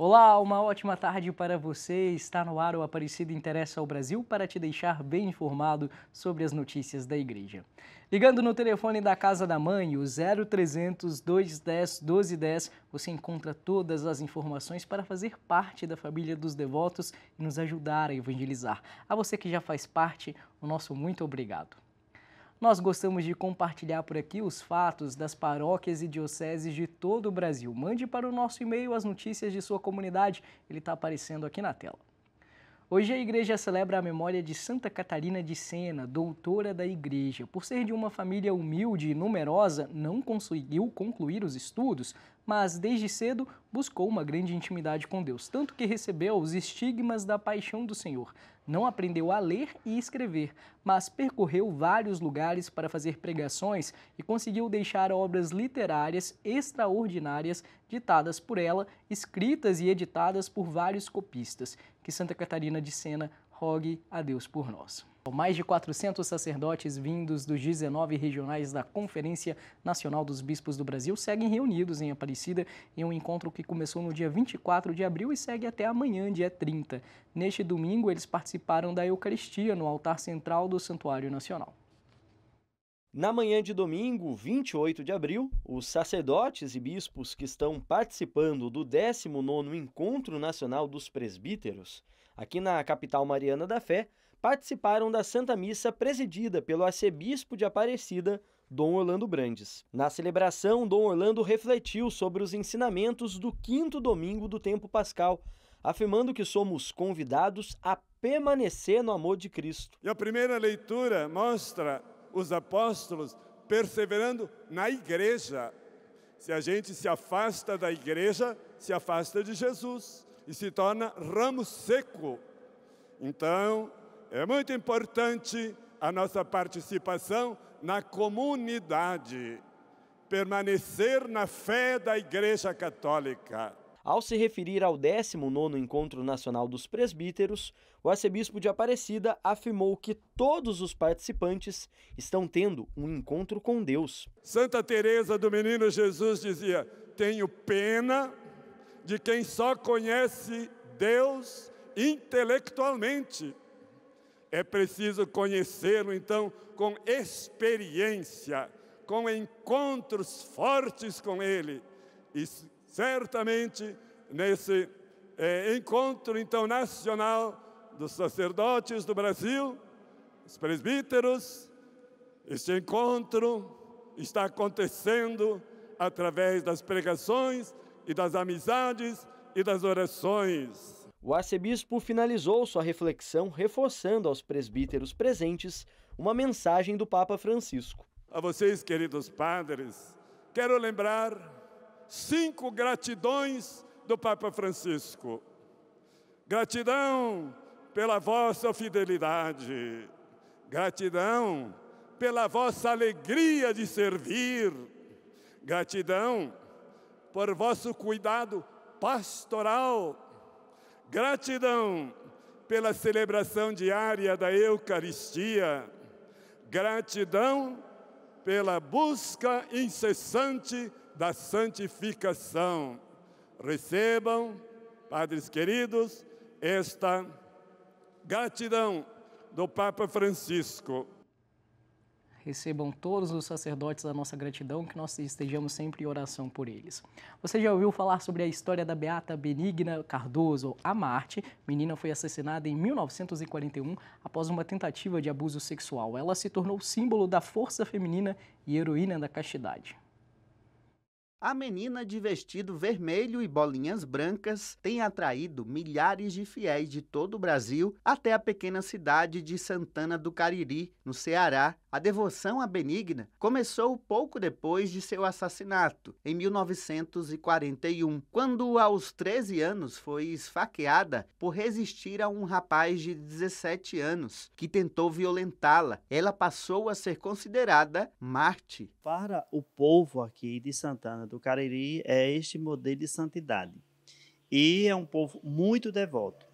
Olá, uma ótima tarde para você. Está no ar o Aparecido Interessa ao Brasil para te deixar bem informado sobre as notícias da igreja. Ligando no telefone da Casa da Mãe, o 0300 210 1210, você encontra todas as informações para fazer parte da família dos devotos e nos ajudar a evangelizar. A você que já faz parte, o nosso muito obrigado. Nós gostamos de compartilhar por aqui os fatos das paróquias e dioceses de todo o Brasil. Mande para o nosso e-mail as notícias de sua comunidade, ele está aparecendo aqui na tela. Hoje a igreja celebra a memória de Santa Catarina de Sena, doutora da igreja. Por ser de uma família humilde e numerosa, não conseguiu concluir os estudos, mas desde cedo buscou uma grande intimidade com Deus, tanto que recebeu os estigmas da paixão do Senhor. Não aprendeu a ler e escrever, mas percorreu vários lugares para fazer pregações e conseguiu deixar obras literárias extraordinárias ditadas por ela, escritas e editadas por vários copistas, que Santa Catarina de Sena rogue a Deus por nós. Mais de 400 sacerdotes vindos dos 19 regionais da Conferência Nacional dos Bispos do Brasil seguem reunidos em Aparecida em um encontro que começou no dia 24 de abril e segue até amanhã, dia 30. Neste domingo, eles participaram da Eucaristia no altar central do Santuário Nacional. Na manhã de domingo, 28 de abril, os sacerdotes e bispos que estão participando do 19º Encontro Nacional dos Presbíteros aqui na capital Mariana da Fé, participaram da Santa Missa presidida pelo arcebispo de Aparecida, Dom Orlando Brandes. Na celebração, Dom Orlando refletiu sobre os ensinamentos do quinto domingo do tempo pascal, afirmando que somos convidados a permanecer no amor de Cristo. E a primeira leitura mostra os apóstolos perseverando na igreja. Se a gente se afasta da igreja, se afasta de Jesus e se torna ramo seco. Então, é muito importante a nossa participação na comunidade, permanecer na fé da Igreja Católica. Ao se referir ao 19º Encontro Nacional dos Presbíteros, o arcebispo de Aparecida afirmou que todos os participantes estão tendo um encontro com Deus. Santa Teresa do Menino Jesus dizia: "Tenho pena de quem só conhece Deus intelectualmente. É preciso conhecê-lo, então, com experiência, com encontros fortes com Ele. E certamente, nesse é, encontro então nacional dos sacerdotes do Brasil, os presbíteros, este encontro está acontecendo através das pregações, e das amizades e das orações. O arcebispo finalizou sua reflexão reforçando aos presbíteros presentes uma mensagem do Papa Francisco. A vocês, queridos padres, quero lembrar cinco gratidões do Papa Francisco. Gratidão pela vossa fidelidade, gratidão pela vossa alegria de servir, gratidão por vosso cuidado pastoral. Gratidão pela celebração diária da Eucaristia. Gratidão pela busca incessante da santificação. Recebam, padres queridos, esta gratidão do Papa Francisco recebam todos os sacerdotes a nossa gratidão, que nós estejamos sempre em oração por eles. Você já ouviu falar sobre a história da beata Benigna Cardoso a Marte? Menina foi assassinada em 1941 após uma tentativa de abuso sexual. Ela se tornou símbolo da força feminina e heroína da castidade. A menina de vestido vermelho e bolinhas brancas tem atraído milhares de fiéis de todo o Brasil até a pequena cidade de Santana do Cariri, no Ceará. A devoção à Benigna começou pouco depois de seu assassinato, em 1941, quando, aos 13 anos, foi esfaqueada por resistir a um rapaz de 17 anos que tentou violentá-la. Ela passou a ser considerada Marte. Para o povo aqui de Santana do Cariri é este modelo de santidade. E é um povo muito devoto.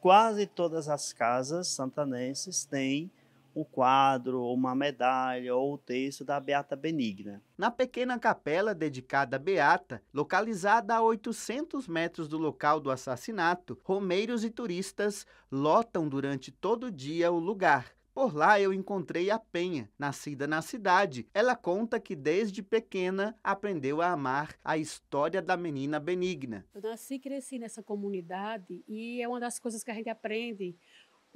Quase todas as casas santanenses têm um quadro, uma medalha ou o texto da Beata Benigna. Na pequena capela dedicada à Beata, localizada a 800 metros do local do assassinato, romeiros e turistas lotam durante todo o dia o lugar. Por lá eu encontrei a Penha, nascida na cidade. Ela conta que desde pequena aprendeu a amar a história da menina benigna. Eu nasci e cresci nessa comunidade e é uma das coisas que a gente aprende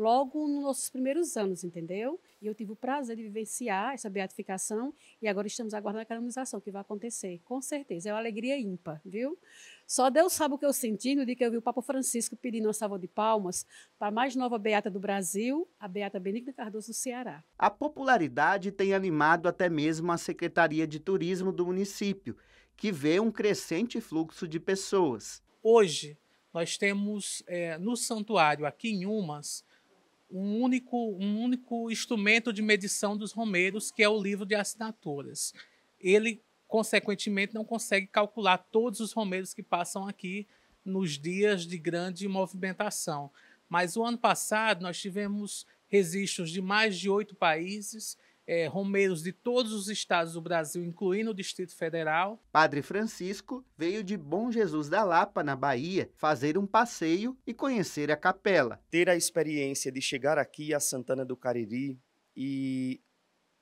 logo nos nossos primeiros anos, entendeu? E eu tive o prazer de vivenciar essa beatificação e agora estamos aguardando a canonização que vai acontecer, com certeza. É uma alegria ímpar, viu? Só Deus sabe o que eu senti no dia que eu vi o Papa Francisco pedindo uma salva de palmas para a mais nova beata do Brasil, a beata Benigna Cardoso do Ceará. A popularidade tem animado até mesmo a Secretaria de Turismo do município, que vê um crescente fluxo de pessoas. Hoje, nós temos é, no santuário aqui em Umas um único, um único instrumento de medição dos romeiros, que é o livro de assinaturas. Ele, consequentemente, não consegue calcular todos os romeiros que passam aqui nos dias de grande movimentação. Mas o ano passado nós tivemos registros de mais de oito países é, romeiros de todos os estados do Brasil, incluindo o Distrito Federal. Padre Francisco veio de Bom Jesus da Lapa, na Bahia, fazer um passeio e conhecer a capela. Ter a experiência de chegar aqui a Santana do Cariri e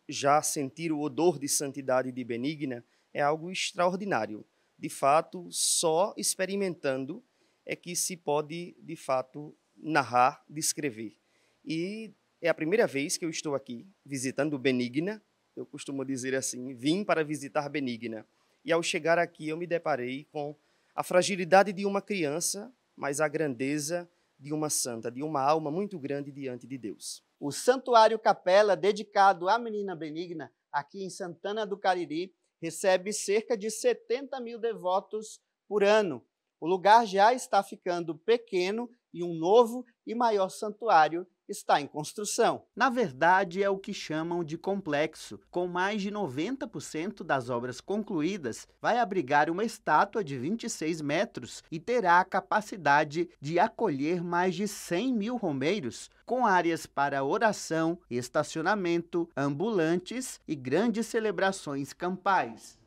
já sentir o odor de santidade de Benigna é algo extraordinário. De fato, só experimentando é que se pode, de fato, narrar, descrever. E é a primeira vez que eu estou aqui visitando Benigna. Eu costumo dizer assim: vim para visitar Benigna. E ao chegar aqui, eu me deparei com a fragilidade de uma criança, mas a grandeza de uma santa, de uma alma muito grande diante de Deus. O Santuário Capela, dedicado à menina Benigna, aqui em Santana do Cariri, recebe cerca de 70 mil devotos por ano. O lugar já está ficando pequeno e um novo e maior santuário está em construção. Na verdade, é o que chamam de complexo. Com mais de 90% das obras concluídas, vai abrigar uma estátua de 26 metros e terá a capacidade de acolher mais de 100 mil romeiros, com áreas para oração, estacionamento, ambulantes e grandes celebrações campais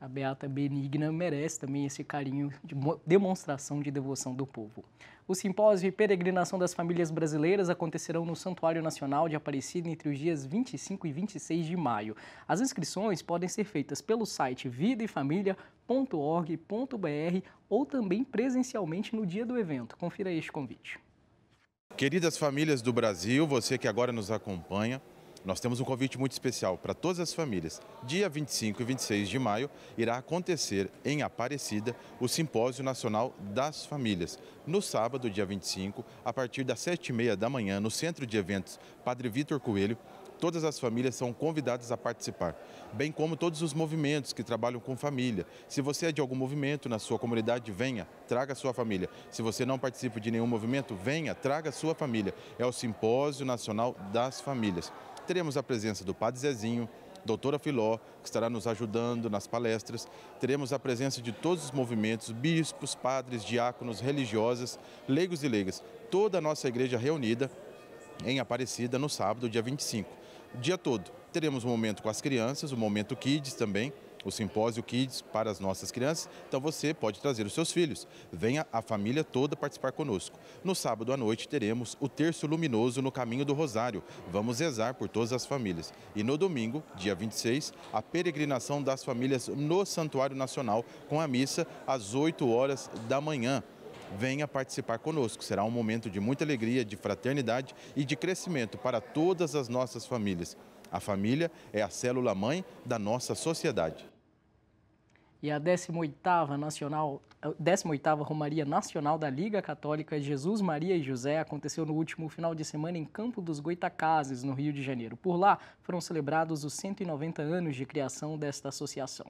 a Beata Benigna merece também esse carinho de demonstração de devoção do povo. O simpósio e peregrinação das famílias brasileiras acontecerão no Santuário Nacional de Aparecida entre os dias 25 e 26 de maio. As inscrições podem ser feitas pelo site vidaefamilia.org.br ou também presencialmente no dia do evento. Confira este convite. Queridas famílias do Brasil, você que agora nos acompanha, nós temos um convite muito especial para todas as famílias. Dia 25 e 26 de maio irá acontecer em Aparecida o Simpósio Nacional das Famílias. No sábado, dia 25, a partir das 7h30 da manhã, no Centro de Eventos Padre Vitor Coelho, todas as famílias são convidadas a participar, bem como todos os movimentos que trabalham com família. Se você é de algum movimento na sua comunidade, venha, traga sua família. Se você não participa de nenhum movimento, venha, traga sua família. É o Simpósio Nacional das Famílias teremos a presença do Padre Zezinho, doutora Filó, que estará nos ajudando nas palestras. Teremos a presença de todos os movimentos, bispos, padres, diáconos, religiosas, leigos e leigas. Toda a nossa igreja reunida em Aparecida no sábado, dia 25. O dia todo teremos um momento com as crianças, um momento kids também, o Simpósio Kids para as nossas crianças. Então você pode trazer os seus filhos. Venha a família toda participar conosco. No sábado à noite teremos o Terço Luminoso no Caminho do Rosário. Vamos rezar por todas as famílias. E no domingo, dia 26, a peregrinação das famílias no Santuário Nacional com a missa às 8 horas da manhã venha participar conosco. Será um momento de muita alegria, de fraternidade e de crescimento para todas as nossas famílias. A família é a célula mãe da nossa sociedade. E a 18ª Nacional, 18ª Romaria Nacional da Liga Católica é Jesus Maria e José aconteceu no último final de semana em Campo dos Goitacazes, no Rio de Janeiro. Por lá, foram celebrados os 190 anos de criação desta associação.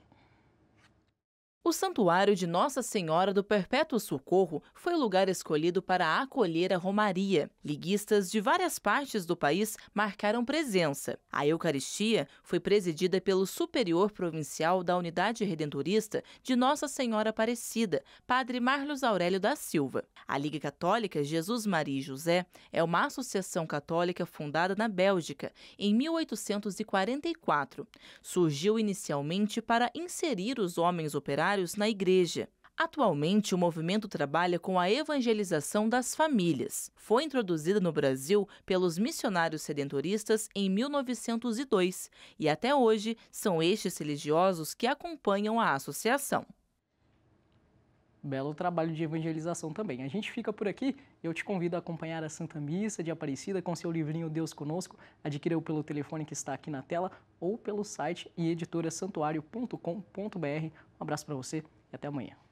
O Santuário de Nossa Senhora do Perpétuo Socorro foi o lugar escolhido para acolher a Romaria. Liguistas de várias partes do país marcaram presença. A Eucaristia foi presidida pelo Superior Provincial da Unidade Redentorista de Nossa Senhora Aparecida, Padre Marlos Aurélio da Silva. A Liga Católica Jesus Maria e José é uma associação católica fundada na Bélgica em 1844. Surgiu inicialmente para inserir os homens operários na igreja. Atualmente, o movimento trabalha com a evangelização das famílias. Foi introduzida no Brasil pelos missionários sedentoristas em 1902 e até hoje são estes religiosos que acompanham a associação belo trabalho de evangelização também. A gente fica por aqui, eu te convido a acompanhar a Santa Missa de Aparecida com seu livrinho Deus Conosco, adquira-o pelo telefone que está aqui na tela ou pelo site e editorasantuário.com.br. Um abraço para você e até amanhã.